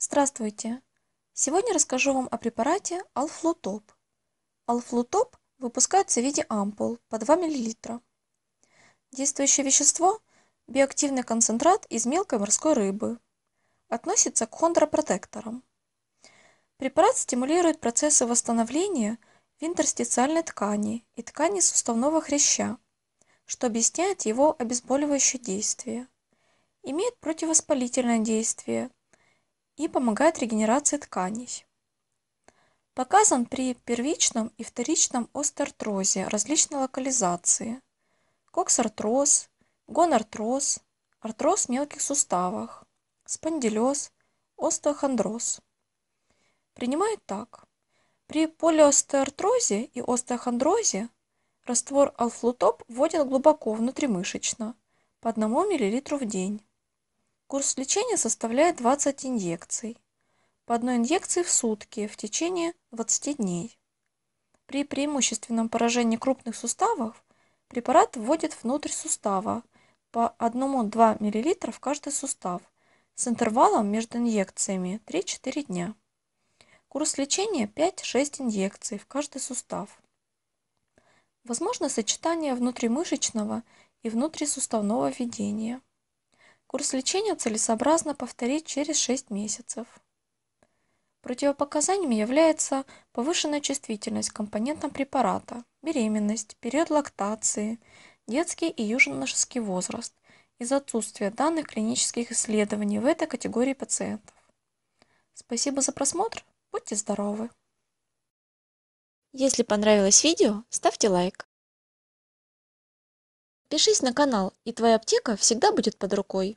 Здравствуйте! Сегодня расскажу вам о препарате Алфлутоп. Алфлутоп выпускается в виде ампул по 2 мл. Действующее вещество – биоактивный концентрат из мелкой морской рыбы. Относится к хондропротекторам. Препарат стимулирует процессы восстановления в интерстициальной ткани и ткани суставного хряща, что объясняет его обезболивающее действие. Имеет противовоспалительное действие – и помогает регенерации тканей. Показан при первичном и вторичном остеартрозе различной локализации – коксартроз, гонартроз, артроз в мелких суставах, спондилез, остеохондроз. Принимают так. При полиостеартрозе и остеохондрозе раствор алфлутоп вводят глубоко внутримышечно по 1 мл в день. Курс лечения составляет 20 инъекций. По одной инъекции в сутки в течение 20 дней. При преимущественном поражении крупных суставов препарат вводит внутрь сустава по 1-2 мл в каждый сустав с интервалом между инъекциями 3-4 дня. Курс лечения 5-6 инъекций в каждый сустав. Возможно сочетание внутримышечного и внутрисуставного введения. Курс лечения целесообразно повторить через 6 месяцев. Противопоказаниями является повышенная чувствительность к компонентам препарата, беременность, период лактации, детский и южношеский возраст из за отсутствия данных клинических исследований в этой категории пациентов. Спасибо за просмотр, будьте здоровы! Если понравилось видео, ставьте лайк. Пишись на канал, и твоя аптека всегда будет под рукой.